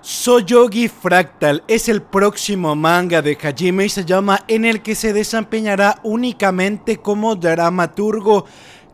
Soyogi Fractal es el próximo manga de Hajime Isayama en el que se desempeñará únicamente como dramaturgo,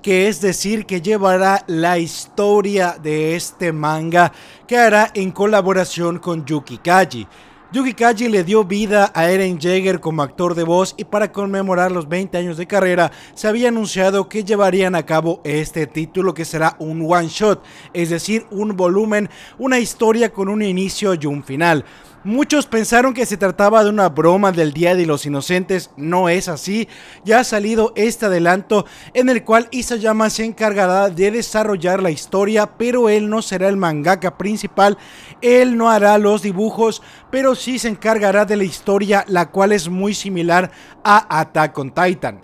que es decir, que llevará la historia de este manga que hará en colaboración con Yuki Kaji. Yuki Kaji le dio vida a Eren Jaeger como actor de voz y para conmemorar los 20 años de carrera se había anunciado que llevarían a cabo este título que será un one shot, es decir, un volumen, una historia con un inicio y un final. Muchos pensaron que se trataba de una broma del Día de los Inocentes, no es así, ya ha salido este adelanto en el cual Isayama se encargará de desarrollar la historia, pero él no será el mangaka principal, él no hará los dibujos, pero sí se encargará de la historia, la cual es muy similar a Attack on Titan.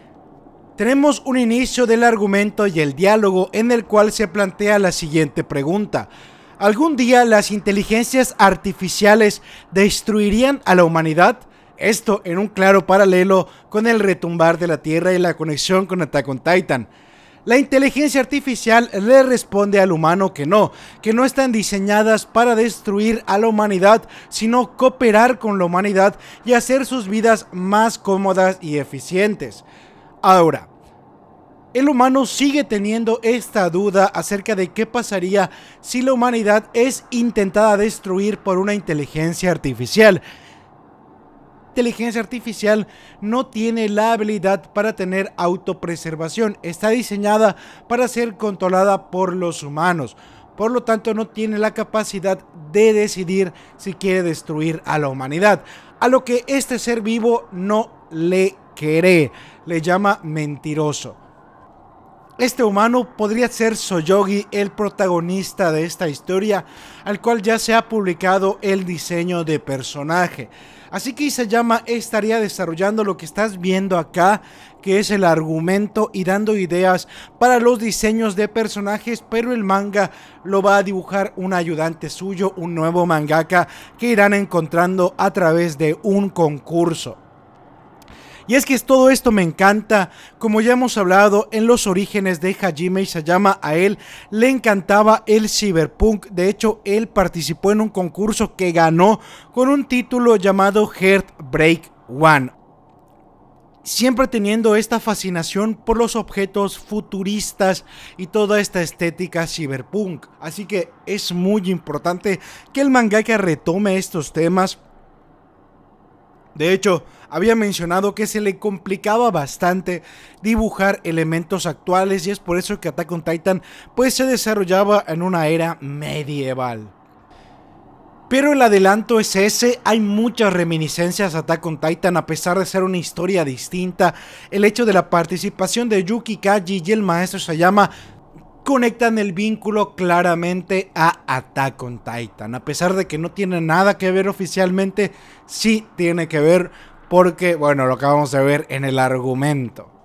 Tenemos un inicio del argumento y el diálogo en el cual se plantea la siguiente pregunta. ¿Algún día las inteligencias artificiales destruirían a la humanidad? Esto en un claro paralelo con el retumbar de la Tierra y la conexión con Attack on Titan. La inteligencia artificial le responde al humano que no, que no están diseñadas para destruir a la humanidad, sino cooperar con la humanidad y hacer sus vidas más cómodas y eficientes. Ahora, el humano sigue teniendo esta duda acerca de qué pasaría si la humanidad es intentada destruir por una inteligencia artificial inteligencia artificial no tiene la habilidad para tener autopreservación. Está diseñada para ser controlada por los humanos. Por lo tanto, no tiene la capacidad de decidir si quiere destruir a la humanidad. A lo que este ser vivo no le quiere. Le llama mentiroso. Este humano podría ser Soyogi el protagonista de esta historia, al cual ya se ha publicado el diseño de personaje. Así que Isayama estaría desarrollando lo que estás viendo acá, que es el argumento y dando ideas para los diseños de personajes, pero el manga lo va a dibujar un ayudante suyo, un nuevo mangaka que irán encontrando a través de un concurso. Y es que todo esto me encanta. Como ya hemos hablado en los orígenes de Hajime Isayama, a él le encantaba el cyberpunk. De hecho, él participó en un concurso que ganó con un título llamado Heartbreak One siempre teniendo esta fascinación por los objetos futuristas y toda esta estética cyberpunk. Así que es muy importante que el mangaka retome estos temas de hecho, había mencionado que se le complicaba bastante dibujar elementos actuales y es por eso que Attack on Titan pues se desarrollaba en una era medieval. Pero el adelanto es ese, hay muchas reminiscencias a Attack on Titan a pesar de ser una historia distinta. El hecho de la participación de Yuki Kaji y el maestro Sayama conectan el vínculo claramente a Attack on Titan. A pesar de que no tiene nada que ver oficialmente, sí tiene que ver porque, bueno, lo acabamos de ver en el argumento.